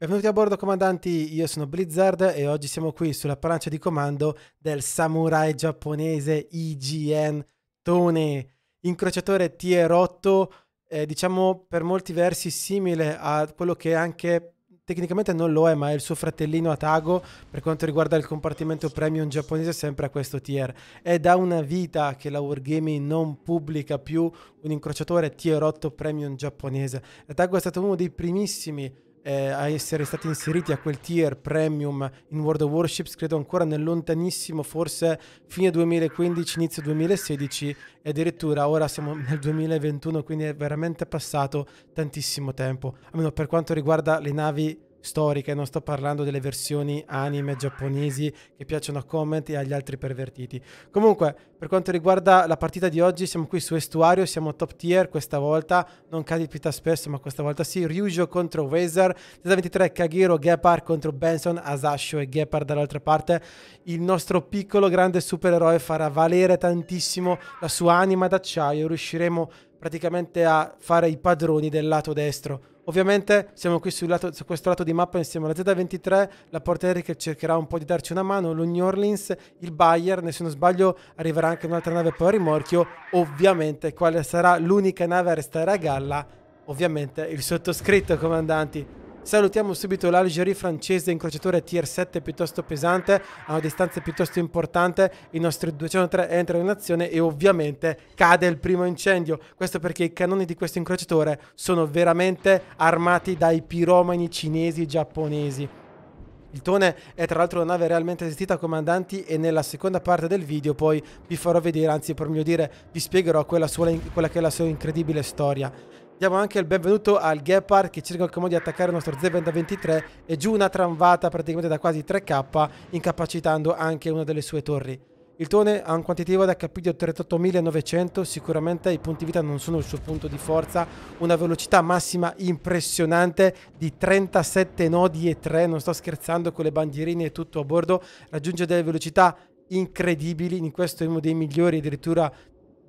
Benvenuti a bordo comandanti, io sono Blizzard e oggi siamo qui sulla plancia di comando del samurai giapponese IGN Tone, incrociatore tier 8, eh, diciamo per molti versi simile a quello che anche tecnicamente non lo è, ma è il suo fratellino Atago per quanto riguarda il compartimento premium giapponese, sempre a questo tier. È da una vita che la Wargaming non pubblica più un incrociatore tier 8 premium giapponese. Atago è stato uno dei primissimi eh, a essere stati inseriti a quel tier premium in World of Warships, credo ancora nel lontanissimo, forse fine 2015, inizio 2016 e addirittura ora siamo nel 2021, quindi è veramente passato tantissimo tempo, almeno per quanto riguarda le navi storiche, non sto parlando delle versioni anime giapponesi che piacciono a Comment e agli altri pervertiti. Comunque, per quanto riguarda la partita di oggi, siamo qui su Estuario, siamo top tier questa volta, non cadi più da spesso, ma questa volta sì, Ryujo contro Wazer, Zeta 23 Kagiro, Gepard contro Benson, Asascio e Gepard dall'altra parte. Il nostro piccolo grande supereroe farà valere tantissimo la sua anima d'acciaio, riusciremo praticamente a fare i padroni del lato destro Ovviamente siamo qui lato, su questo lato di mappa insieme alla Z23, la Porteri che cercherà un po' di darci una mano, lo New Orleans, il Bayer, se non sbaglio arriverà anche un'altra nave poi a rimorchio, ovviamente quale sarà l'unica nave a restare a galla? Ovviamente il sottoscritto comandanti. Salutiamo subito l'Algerie francese incrociatore tier 7 piuttosto pesante, a una distanza piuttosto importante, i nostri 203 entrano in azione e ovviamente cade il primo incendio, questo perché i cannoni di questo incrociatore sono veramente armati dai piromani cinesi e giapponesi. Il Tone è tra l'altro una nave realmente esistita a comandanti e nella seconda parte del video poi vi farò vedere, anzi per meglio dire vi spiegherò quella, sua, quella che è la sua incredibile storia. Diamo anche il benvenuto al Gepard che cerca in qualche modo di attaccare il nostro Zeven da 23 e giù una tramvata praticamente da quasi 3k, incapacitando anche una delle sue torri. Il Tone ha un quantitativo da HP di 38.900, sicuramente i punti vita non sono il suo punto di forza, una velocità massima impressionante di 37 nodi e 3, non sto scherzando con le bandierine e tutto a bordo, raggiunge delle velocità incredibili, in questo è uno dei migliori addirittura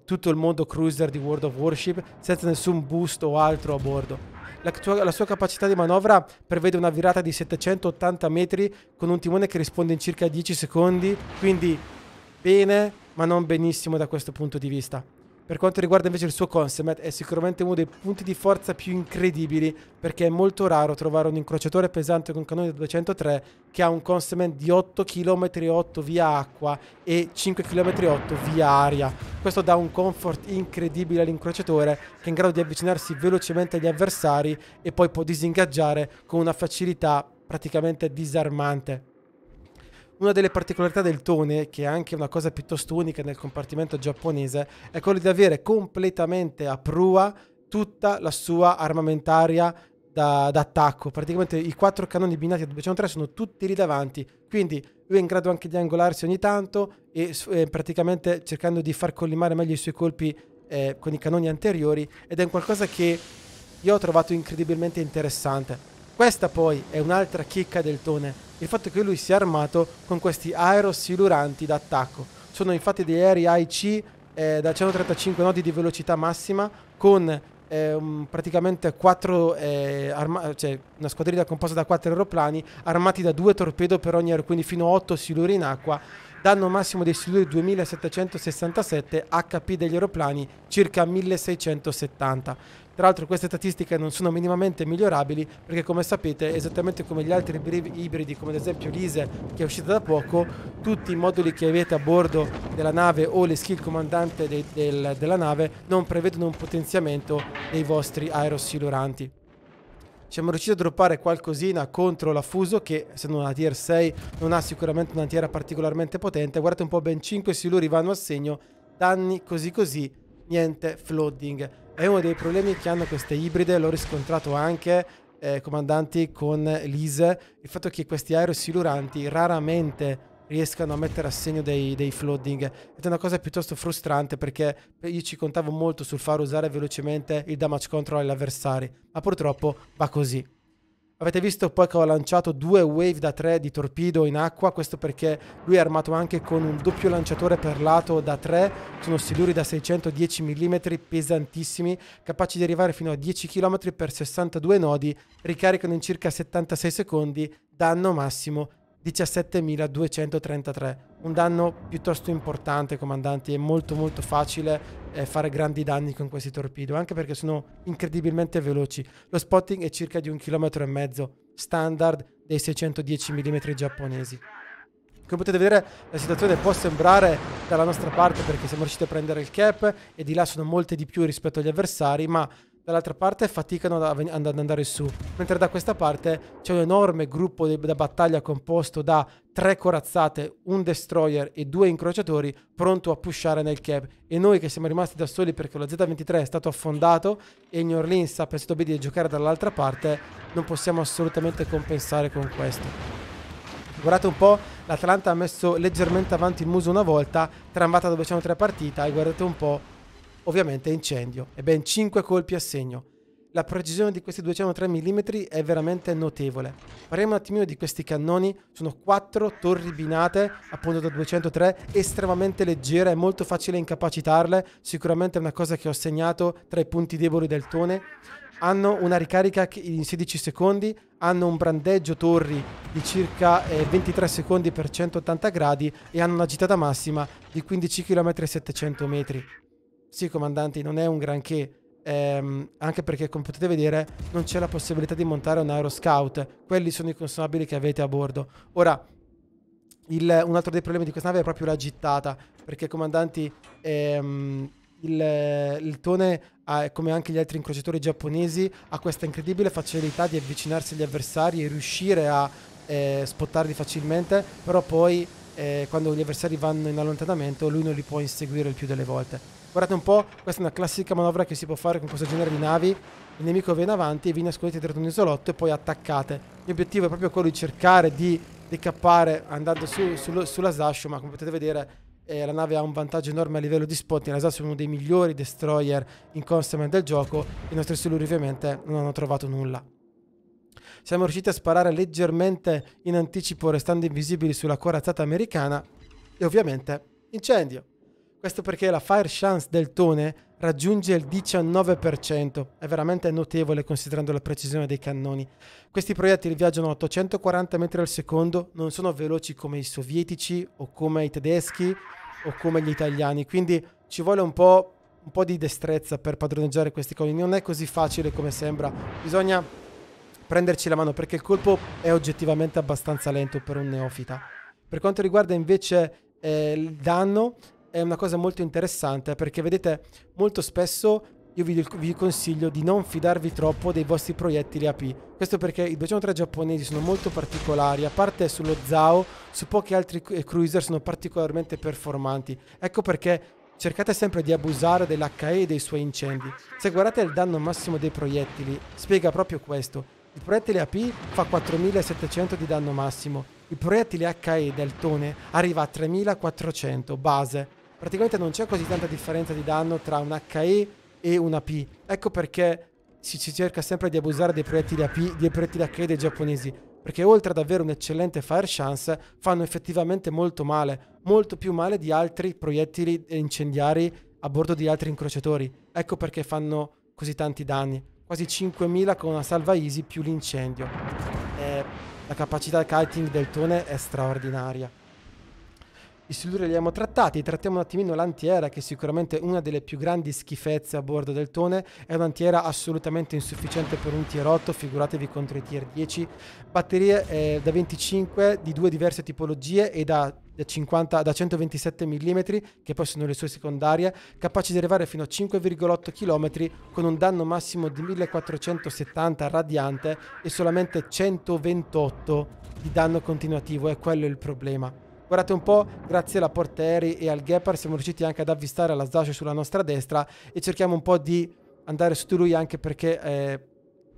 tutto il mondo cruiser di World of Warship senza nessun boost o altro a bordo. La sua, la sua, capacità di manovra prevede una virata di 780 metri con un timone che risponde in circa 10 secondi, quindi bene ma non benissimo da questo punto di vista. Per quanto riguarda invece il suo consummate è sicuramente uno dei punti di forza più incredibili perché è molto raro trovare un incrociatore pesante con cannone da 203 che ha un consummate di 8 km 8 via acqua e 5 km 8 via aria. Questo dà un comfort incredibile all'incrociatore che è in grado di avvicinarsi velocemente agli avversari e poi può disingaggiare con una facilità praticamente disarmante. Una delle particolarità del Tone, che è anche una cosa piuttosto unica nel compartimento giapponese, è quello di avere completamente a prua tutta la sua armamentaria da, d'attacco. Praticamente i quattro cannoni binati a 203 sono tutti lì davanti, quindi lui è in grado anche di angolarsi ogni tanto e eh, praticamente cercando di far collimare meglio i suoi colpi eh, con i cannoni anteriori ed è un qualcosa che io ho trovato incredibilmente interessante. Questa poi è un'altra chicca del Tone, il fatto che lui sia armato con questi aerosiluranti d'attacco. Sono infatti degli aerei AIC eh, da 135 nodi di velocità massima con eh, um, praticamente quattro, eh, arma- cioè una squadriglia composta da quattro aeroplani armati da due torpedo per ogni aereo, quindi fino a otto siluri in acqua danno massimo dei siluri 2767 HP degli aeroplani circa 1670. Tra l'altro queste statistiche non sono minimamente migliorabili perché come sapete esattamente come gli altri ibridi come ad esempio l'ISE che è uscita da poco, tutti i moduli che avete a bordo della nave o le skill comandante de del, della nave non prevedono un potenziamento dei vostri aerosiluranti siamo riusciti a droppare qualcosina contro l'affuso che essendo una tier 6 non ha sicuramente una tiera particolarmente potente guardate un po' ben 5 siluri vanno a segno danni così così niente flooding è uno dei problemi che hanno queste ibride, l'ho riscontrato anche eh, comandanti con l'ISE, il fatto che questi aerosiluranti raramente riescano a mettere a segno dei, dei, flooding ed è una cosa piuttosto frustrante perché io ci contavo molto sul far usare velocemente il damage control agli avversari ma purtroppo va così Avete visto poi che ho lanciato due wave da 3 di torpedo in acqua, questo perché lui è armato anche con un doppio lanciatore per lato da 3, sono siluri da 610 mm pesantissimi, capaci di arrivare fino a 10 km per 62 nodi, ricaricano in circa 76 secondi, danno massimo 17.233. Un danno piuttosto importante, comandanti. È molto molto facile eh, fare grandi danni con questi torpedo, anche perché sono incredibilmente veloci. Lo spotting è circa di un chilometro e mezzo, standard dei 610 mm giapponesi. Come potete vedere la situazione può sembrare dalla nostra parte perché siamo riusciti a prendere il cap e di là sono molte di più rispetto agli avversari, ma dall'altra parte faticano ad andare su, mentre da questa parte c'è un enorme gruppo di, da battaglia composto da tre corazzate, un destroyer e due incrociatori pronto a pushare nel cap. e noi che siamo rimasti da soli perché lo Z23 è stato affondato e New Orleans ha pensato bene di giocare dall'altra parte, non possiamo assolutamente compensare con questo. Guardate un po', l'Atalanta ha messo leggermente avanti il muso una volta, trambata dove c'erano tre partite e guardate un po' ovviamente incendio e ben 5 colpi a segno. La precisione di questi 203 mm è veramente notevole. Parliamo un attimino di questi cannoni, sono 4 torri binate, appunto da 203, estremamente leggere, è molto facile incapacitarle, sicuramente è una cosa che ho segnato tra i punti deboli del tone. Hanno una ricarica in 16 secondi, hanno un brandeggio torri di circa 23 eh, secondi per 180 gradi e hanno una gittata massima di 15 km e 700 metri sì comandanti non è un granché, ehm, anche perché come potete vedere non c'è la possibilità di montare un aeroscout, quelli sono i consumabili che avete a bordo. Ora, il, un altro dei problemi di questa nave è proprio la gittata, perché comandanti ehm, il, il, tone, ha, come anche gli altri incrociatori giapponesi, ha questa incredibile facilità di avvicinarsi agli avversari e riuscire a eh, spottarli facilmente, però poi eh, quando gli avversari vanno in allontanamento lui non li può inseguire il più delle volte. Guardate un po', questa è una classica manovra che si può fare con questo genere di navi. Il nemico viene avanti e vi nascondete dietro un isolotto e poi attaccate. L'obiettivo è proprio quello di cercare di decappare andando su, su, sulla Zashu, ma come potete vedere eh, la nave ha un vantaggio enorme a livello di spotting. La Zashu è uno dei migliori destroyer in consummate del gioco. I nostri siluri ovviamente non hanno trovato nulla. Siamo riusciti a sparare leggermente in anticipo restando invisibili sulla corazzata americana e ovviamente incendio. Questo perché la fire chance del tone raggiunge il 19%, è veramente notevole considerando la precisione dei cannoni. Questi proiettili viaggiano a 840 metri al secondo, non sono veloci come i sovietici o come i tedeschi o come gli italiani, quindi ci vuole un po', un po di destrezza per padroneggiare questi coni, non è così facile come sembra, bisogna prenderci la mano perché il colpo è oggettivamente abbastanza lento per un neofita. Per quanto riguarda invece eh, il danno, è una cosa molto interessante perché vedete molto spesso io vi, vi, consiglio di non fidarvi troppo dei vostri proiettili AP. Questo perché i 203 giapponesi sono molto particolari, a parte sullo Zao, su pochi altri eh, cruiser sono particolarmente performanti. Ecco perché cercate sempre di abusare dell'HE e dei suoi incendi. Se guardate il danno massimo dei proiettili, spiega proprio questo. Il proiettile AP fa 4700 di danno massimo, il proiettile HE del Tone arriva a 3400 base praticamente non c'è così tanta differenza di danno tra un HE e un AP. Ecco perché si, si cerca sempre di abusare dei proiettili AP, dei proiettili HE dei giapponesi, perché oltre ad avere un'eccellente fire chance, fanno effettivamente molto male, molto più male di altri proiettili incendiari a bordo di altri incrociatori. Ecco perché fanno così tanti danni. Quasi 5.000 con una salva easy più l'incendio. Eh, la capacità kiting del tone è straordinaria. I siluri li abbiamo trattati, trattiamo un attimino l'antiera che è sicuramente una delle più grandi schifezze a bordo del Tone, è un'antiera assolutamente insufficiente per un tier 8, figuratevi contro i tier 10, batterie eh, da 25 di due diverse tipologie e da 50, da 127 mm, che poi sono le sue secondarie, capaci di arrivare fino a 5,8 km con un danno massimo di 1470 radiante e solamente 128 di danno continuativo, è quello il problema. Guardate un po', grazie alla Porteri e al Gepard siamo riusciti anche ad avvistare la Zascio sulla nostra destra e cerchiamo un po' di andare su di lui anche perché eh,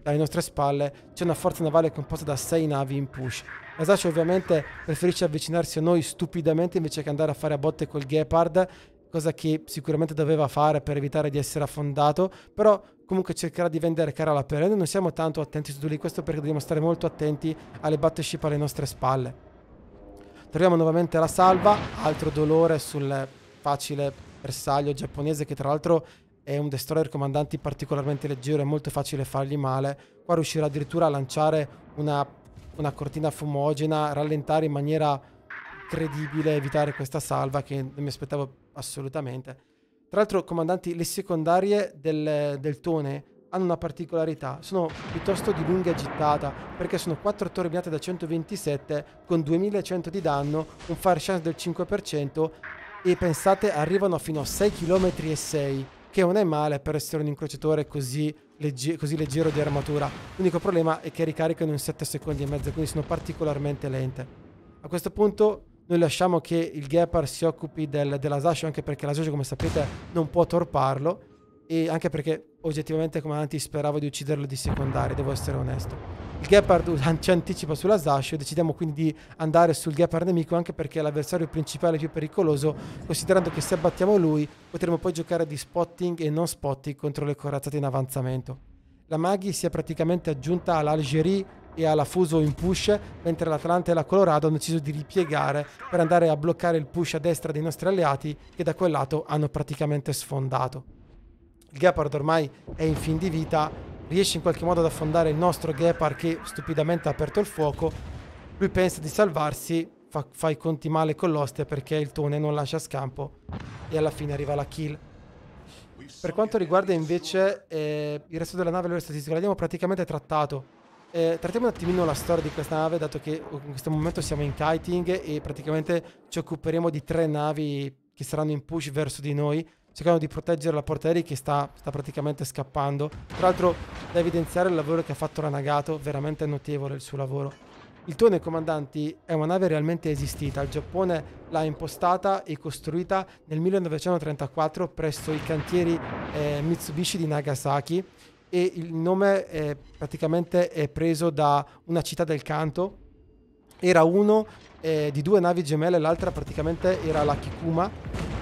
alle nostre spalle c'è una forza navale composta da sei navi in push. La Zascio ovviamente preferisce avvicinarsi a noi stupidamente invece che andare a fare a botte col Gepard cosa che sicuramente doveva fare per evitare di essere affondato, però comunque cercherà di vendere cara la perenne, non siamo tanto attenti su di lui, questo perché dobbiamo stare molto attenti alle battleship alle nostre spalle. Troviamo nuovamente la salva, altro dolore sul facile bersaglio giapponese che tra l'altro è un destroyer comandanti particolarmente leggero, e molto facile fargli male. Qua riuscirà addirittura a lanciare una, una cortina fumogena, rallentare in maniera credibile, evitare questa salva che non mi aspettavo assolutamente. Tra l'altro, comandanti, le secondarie del, del Tone hanno una particolarità, sono piuttosto di lunga gittata, perché sono 4 torbinate da 127 con 2100 di danno, un fire chance del 5% e pensate arrivano fino a 6 km e 6, che non è male per essere un incrociatore così, legge così leggero di armatura. L'unico problema è che ricaricano in 7 secondi e mezzo, quindi sono particolarmente lente. A questo punto noi lasciamo che il Gepard si occupi del, della Zasho anche perché la Zasho come sapete non può torparlo e anche perché oggettivamente come Anti speravo di ucciderlo di secondaria, devo essere onesto. Il Gepard ci anticipa sulla e decidiamo quindi di andare sul Gepard nemico anche perché è l'avversario principale più pericoloso, considerando che se abbattiamo lui potremo poi giocare di spotting e non spotting contro le corazzate in avanzamento. La Maghi si è praticamente aggiunta all'Algerie e alla Fuso in push, mentre l'Atlanta e la Colorado hanno deciso di ripiegare per andare a bloccare il push a destra dei nostri alleati che da quel lato hanno praticamente sfondato il Gepard ormai è in fin di vita, riesce in qualche modo ad affondare il nostro Gepard che stupidamente ha aperto il fuoco, lui pensa di salvarsi, fa, fa i conti male con l'ostia perché il tone non lascia scampo e alla fine arriva la kill. Per quanto riguarda invece eh, il resto della nave e l'ora statistica, l'abbiamo praticamente trattato. Eh, trattiamo un attimino la storia di questa nave, dato che in questo momento siamo in kiting e praticamente ci occuperemo di tre navi che saranno in push verso di noi cercando di proteggere la portieri che sta, sta, praticamente scappando. Tra l'altro da evidenziare il lavoro che ha fatto Ranagato, veramente notevole il suo lavoro. Il Tone Comandanti è una nave realmente esistita, il Giappone l'ha impostata e costruita nel 1934 presso i cantieri eh, Mitsubishi di Nagasaki e il nome eh, praticamente è preso da una città del canto era uno eh, di due navi gemelle, l'altra praticamente era la Kikuma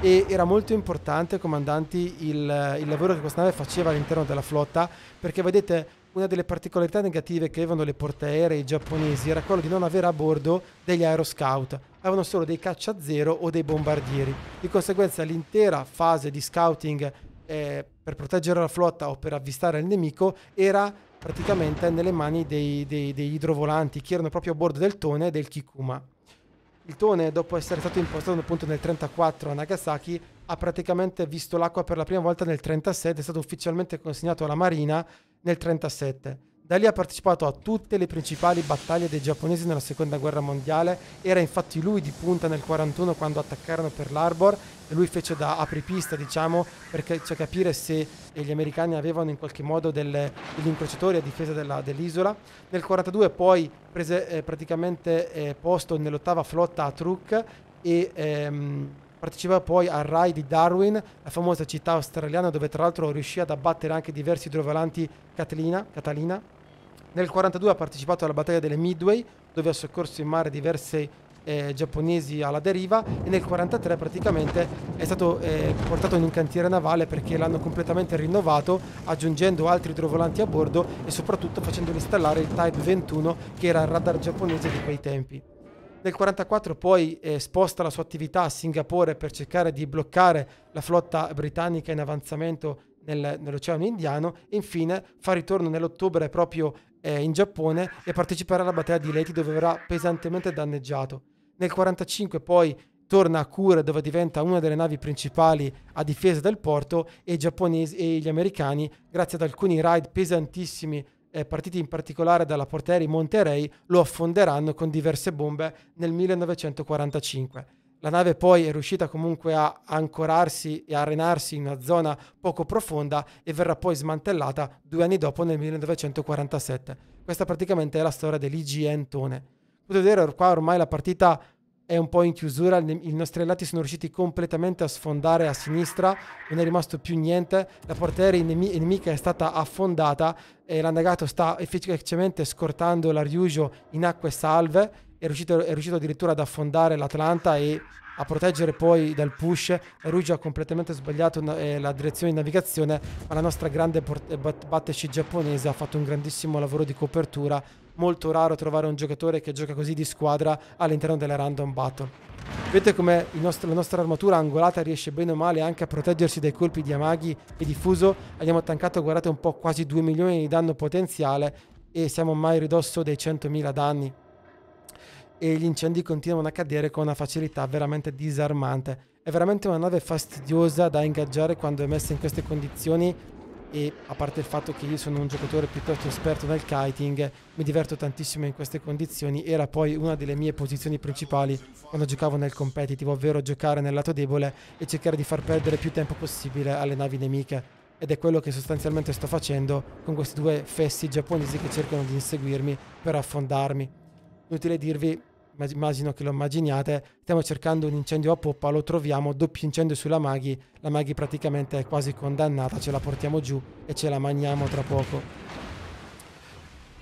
e era molto importante, comandanti, il, il lavoro che questa nave faceva all'interno della flotta perché vedete una delle particolarità negative che avevano le portaerei giapponesi era quello di non avere a bordo degli aeroscout, avevano solo dei caccia zero o dei bombardieri. Di conseguenza l'intera fase di scouting eh, per proteggere la flotta o per avvistare il nemico era praticamente nelle mani dei, dei, dei idrovolanti che erano proprio a bordo del Tone e del Kikuma il tone, dopo essere stato impostato appunto nel 34 a Nagasaki, ha praticamente visto l'acqua per la prima volta nel 37, è stato ufficialmente consegnato alla Marina nel 37. Da lì ha partecipato a tutte le principali battaglie dei giapponesi nella seconda guerra mondiale, era infatti lui di punta nel 1941 quando attaccarono per l'Arbor e lui fece da apripista diciamo per cioè, capire se gli americani avevano in qualche modo delle, degli incrociatori a difesa della, dell'isola. Nel 1942 poi prese eh, praticamente eh, posto nell'ottava flotta a Truk e... Ehm, partecipa poi al Rai di Darwin, la famosa città australiana dove tra l'altro riuscì ad abbattere anche diversi idrovolanti Catalina, Catalina nel 1942 ha partecipato alla battaglia delle Midway, dove ha soccorso in mare diverse eh, giapponesi alla deriva e nel 1943 praticamente è stato eh, portato in un cantiere navale perché l'hanno completamente rinnovato aggiungendo altri idrovolanti a bordo e soprattutto facendo installare il Type 21 che era il radar giapponese di quei tempi. Nel 1944 poi eh, sposta la sua attività a Singapore per cercare di bloccare la flotta britannica in avanzamento nel, nell'Oceano Indiano e infine fa ritorno nell'ottobre proprio eh, in Giappone e parteciperà alla battaglia di Leti dove verrà pesantemente danneggiato. Nel 1945 poi torna a Kure dove diventa una delle navi principali a difesa del porto e i giapponesi e gli americani, grazie ad alcuni raid pesantissimi eh, partiti in particolare dalla portaerei Monterey, lo affonderanno con diverse bombe nel 1945. La nave poi è riuscita comunque a ancorarsi e a arenarsi in una zona poco profonda e verrà poi smantellata due anni dopo nel 1947. Questa praticamente è la storia dell'IG Antone. Potete vedere qua ormai la partita è un po' in chiusura, i nostri alleati sono riusciti completamente a sfondare a sinistra, non è rimasto più niente, la portiere nemica è stata affondata e l'Andagato sta efficacemente scortando l'Ariujo in acque salve è riuscito, è riuscito addirittura ad affondare l'Atlanta e a proteggere poi dal push. Ruggio ha completamente sbagliato eh, la direzione di navigazione, ma la nostra grande eh, batteci giapponese ha fatto un grandissimo lavoro di copertura. Molto raro trovare un giocatore che gioca così di squadra all'interno della random battle. Vedete come la nostra armatura angolata riesce bene o male anche a proteggersi dai colpi di Amaghi e di Fuso. Abbiamo tancato, guardate un po', quasi 2 milioni di danno potenziale e siamo mai ridosso dei 100.000 danni e gli incendi continuano a cadere con una facilità veramente disarmante. È veramente una nave fastidiosa da ingaggiare quando è messa in queste condizioni e a parte il fatto che io sono un giocatore piuttosto esperto nel kiting, mi diverto tantissimo in queste condizioni, era poi una delle mie posizioni principali quando giocavo nel competitive, ovvero giocare nel lato debole e cercare di far perdere più tempo possibile alle navi nemiche. Ed è quello che sostanzialmente sto facendo con questi due fessi giapponesi che cercano di inseguirmi per affondarmi. Inutile dirvi immagino che lo immaginiate, stiamo cercando un incendio a poppa, lo troviamo, doppio incendio sulla Maghi, la Maghi praticamente è quasi condannata, ce la portiamo giù e ce la maniamo tra poco.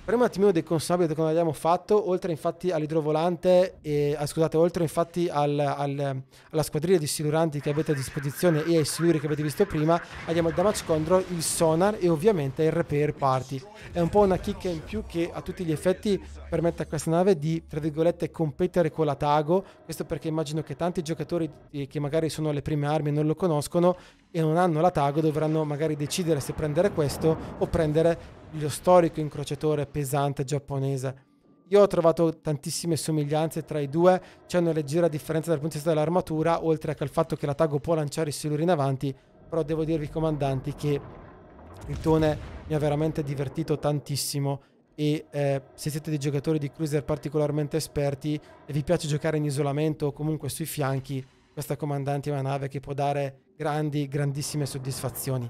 Parliamo un attimino dei consumabili che non abbiamo fatto, oltre infatti all'idrovolante, e, ah, scusate, oltre infatti al, al, alla squadriglia di siluranti che avete a disposizione e ai siluri che avete visto prima, abbiamo il damage control, il sonar e ovviamente il repair party. È un po' una chicca in più che a tutti gli effetti permette a questa nave di, tra virgolette, competere con la Tago, questo perché immagino che tanti giocatori eh, che magari sono alle prime armi e non lo conoscono e non hanno la Tago dovranno magari decidere se prendere questo o prendere lo storico incrociatore pesante giapponese. Io ho trovato tantissime somiglianze tra i due, c'è una leggera differenza dal punto di vista dell'armatura, oltre che al fatto che la Tago può lanciare i siluri in avanti, però devo dirvi comandanti che il tone mi ha veramente divertito tantissimo e eh, se siete dei giocatori di cruiser particolarmente esperti e vi piace giocare in isolamento o comunque sui fianchi, questa comandante è una nave che può dare grandi, grandissime soddisfazioni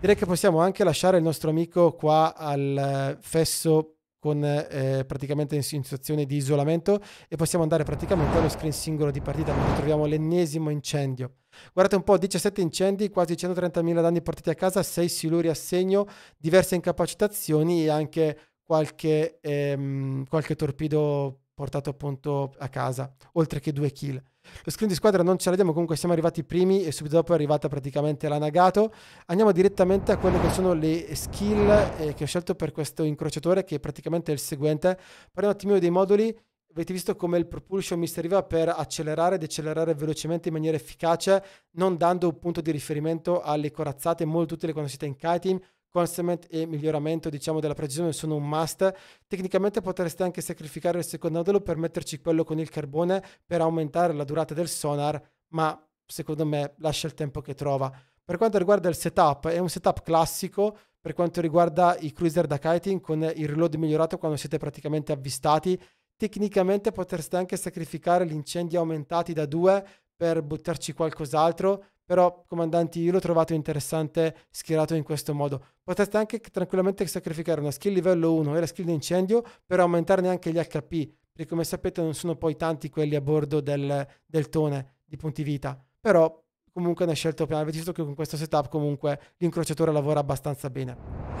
direi che possiamo anche lasciare il nostro amico qua al fesso con eh, praticamente in situazione di isolamento e possiamo andare praticamente allo screen singolo di partita dove troviamo l'ennesimo incendio. Guardate un po', 17 incendi, quasi 130.000 danni portati a casa, 6 siluri a segno, diverse incapacitazioni e anche qualche, ehm, qualche torpedo portato appunto a casa, oltre che due kill. Lo screen di squadra non ce l'abbiamo, comunque siamo arrivati primi e subito dopo è arrivata praticamente la Nagato. Andiamo direttamente a quelle che sono le skill eh, che ho scelto per questo incrociatore che praticamente è il seguente. Parliamo un attimino dei moduli. Avete visto come il propulsion mi serviva per accelerare e decelerare velocemente in maniera efficace, non dando un punto di riferimento alle corazzate, molto utile quando siete in kiting Consement e miglioramento diciamo, della precisione sono un must. Tecnicamente potreste anche sacrificare il secondo modulo per metterci quello con il carbone per aumentare la durata del sonar, ma secondo me lascia il tempo che trova. Per quanto riguarda il setup, è un setup classico per quanto riguarda i cruiser da kiting con il reload migliorato quando siete praticamente avvistati. Tecnicamente potreste anche sacrificare gli incendi aumentati da due per buttarci qualcos'altro, però, comandanti, io l'ho trovato interessante schierato in questo modo. Potreste anche tranquillamente sacrificare una skill livello 1 e la skill di incendio per aumentarne anche gli HP, perché come sapete non sono poi tanti quelli a bordo del, del tone di punti vita. Però comunque ne una scelto piano Avete visto che con questo setup comunque l'incrociatore lavora abbastanza bene.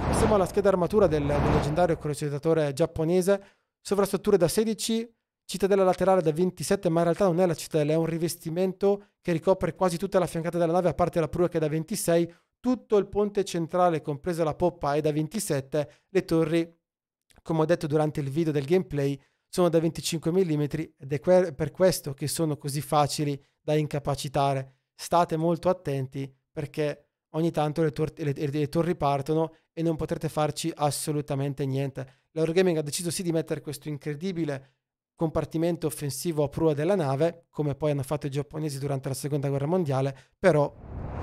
Passiamo alla scheda armatura del, del leggendario incrociatore giapponese. Sovrastrutture da 16, cittadella laterale da 27, ma in realtà non è la cittadella, è un rivestimento che ricopre quasi tutta la fiancata della nave, a parte la prua che è da 26, tutto il ponte centrale, compresa la poppa, è da 27, le torri, come ho detto durante il video del gameplay, sono da 25 mm ed è per questo che sono così facili da incapacitare. State molto attenti perché ogni tanto le, tor- le-, le torri partono e non potrete farci assolutamente niente. L'Eurogaming ha deciso sì di mettere questo incredibile compartimento offensivo a prua della nave, come poi hanno fatto i giapponesi durante la seconda guerra mondiale, però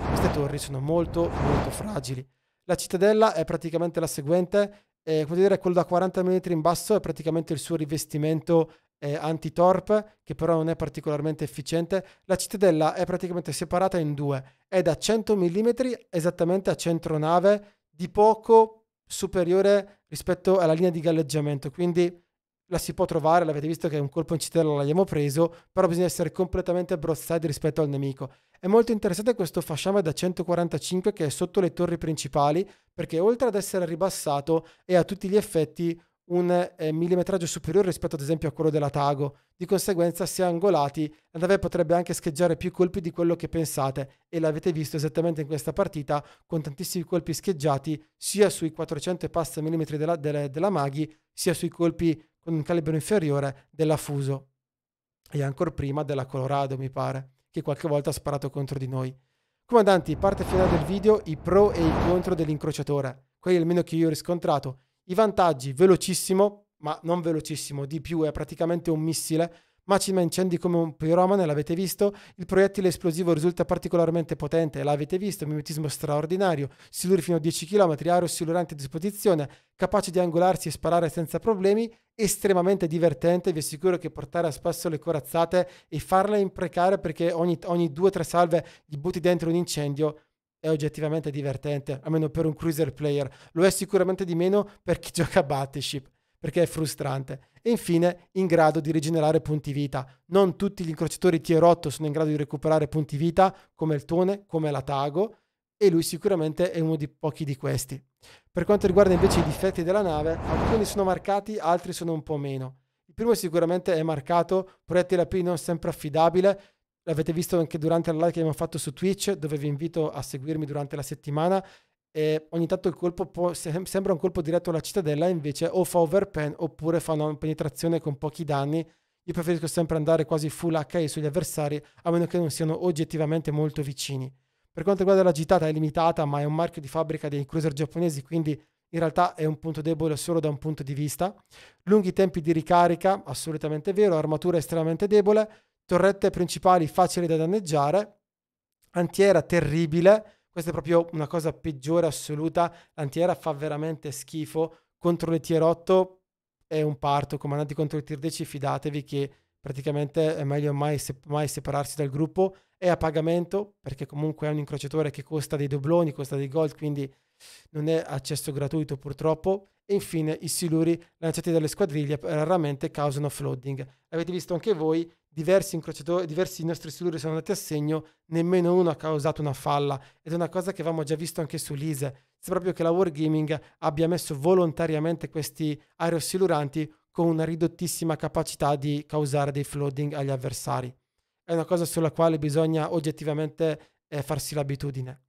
queste torri sono molto molto fragili. La cittadella è praticamente la seguente, eh, come dire, quello da 40 mm in basso è praticamente il suo rivestimento eh, anti-torp, che però non è particolarmente efficiente. La cittadella è praticamente separata in due, è da 100 mm esattamente a centro nave, di poco superiore rispetto alla linea di galleggiamento, quindi la si può trovare, l'avete visto che è un colpo in citella l'abbiamo preso, però bisogna essere completamente brossati rispetto al nemico. È molto interessante questo fasciame da 145 che è sotto le torri principali, perché oltre ad essere ribassato è a tutti gli effetti un eh, millimetraggio superiore rispetto ad esempio a quello della Tago. Di conseguenza, se angolati, la nave potrebbe anche scheggiare più colpi di quello che pensate e l'avete visto esattamente in questa partita con tantissimi colpi scheggiati sia sui 400 e passa millimetri della, della, della Maghi sia sui colpi con un calibro inferiore della Fuso e ancora prima della Colorado, mi pare, che qualche volta ha sparato contro di noi. Comandanti, parte finale del video, i pro e i contro dell'incrociatore, quelli almeno che io ho riscontrato. I vantaggi, velocissimo, ma non velocissimo, di più, è praticamente un missile, Macina incendi come un piromane, l'avete visto? Il proiettile esplosivo risulta particolarmente potente, l'avete visto? Mimetismo straordinario, siluri fino a 10 km, silurante a disposizione, capace di angolarsi e sparare senza problemi, estremamente divertente, vi assicuro che portare a spasso le corazzate e farle imprecare perché ogni, ogni 2-3 salve gli butti dentro un incendio è oggettivamente divertente, almeno per un cruiser player. Lo è sicuramente di meno per chi gioca a Battleship perché è frustrante. E infine, in grado di rigenerare punti vita. Non tutti gli incrociatori tier 8 sono in grado di recuperare punti vita, come il Tone, come la Tago, e lui sicuramente è uno di pochi di questi. Per quanto riguarda invece i difetti della nave, alcuni sono marcati, altri sono un po' meno. Il primo sicuramente è marcato, proiettile AP non sempre affidabile, l'avete visto anche durante la live che abbiamo fatto su Twitch, dove vi invito a seguirmi durante la settimana, e ogni tanto il colpo può, sembra un colpo diretto alla cittadella, invece o fa overpen oppure fa una penetrazione con pochi danni. Io preferisco sempre andare quasi full HE sugli avversari, a meno che non siano oggettivamente molto vicini. Per quanto riguarda la gittata è limitata, ma è un marchio di fabbrica dei cruiser giapponesi, quindi in realtà è un punto debole solo da un punto di vista. Lunghi tempi di ricarica, assolutamente vero, armatura estremamente debole, torrette principali facili da danneggiare, antiera terribile, questa è proprio una cosa peggiore assoluta. L'antiera fa veramente schifo. Contro le tier 8 è un parto. Comandanti contro le tier 10, fidatevi che praticamente è meglio mai, se- mai separarsi dal gruppo. È a pagamento perché comunque è un incrociatore che costa dei dobloni, costa dei gold, quindi non è accesso gratuito purtroppo. E infine i siluri lanciati dalle squadriglie raramente causano flooding. L'avete visto anche voi, diversi incrociatori, diversi nostri siluri sono andati a segno, nemmeno uno ha causato una falla. Ed è una cosa che avevamo già visto anche su Lise. Se proprio che la Wargaming abbia messo volontariamente questi aerosiluranti con una ridottissima capacità di causare dei floating agli avversari. È una cosa sulla quale bisogna oggettivamente eh, farsi l'abitudine.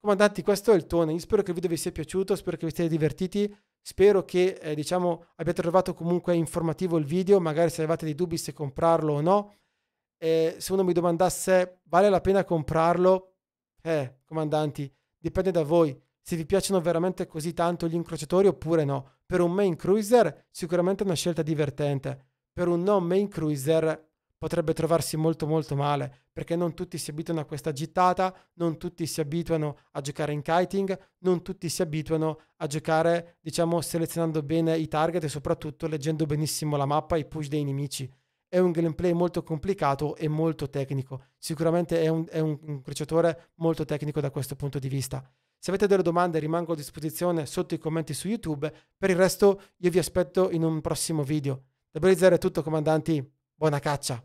Comandanti, questo è il tono. Io spero che il video vi sia piaciuto, spero che vi siate divertiti. Spero che eh, diciamo, abbiate trovato comunque informativo il video, magari se avevate dei dubbi se comprarlo o no. Eh, se uno mi domandasse vale la pena comprarlo, eh, comandanti, dipende da voi. Se vi piacciono veramente così tanto gli incrociatori oppure no. Per un main cruiser sicuramente è una scelta divertente. Per un non main cruiser potrebbe trovarsi molto molto male, perché non tutti si abituano a questa gittata, non tutti si abituano a giocare in kiting, non tutti si abituano a giocare, diciamo, selezionando bene i target e soprattutto leggendo benissimo la mappa e i push dei nemici. È un gameplay molto complicato e molto tecnico. Sicuramente è un, è un, un crociatore molto tecnico da questo punto di vista. Se avete delle domande rimango a disposizione sotto i commenti su YouTube, per il resto io vi aspetto in un prossimo video. Da Blizzard è tutto comandanti, Buona caccia!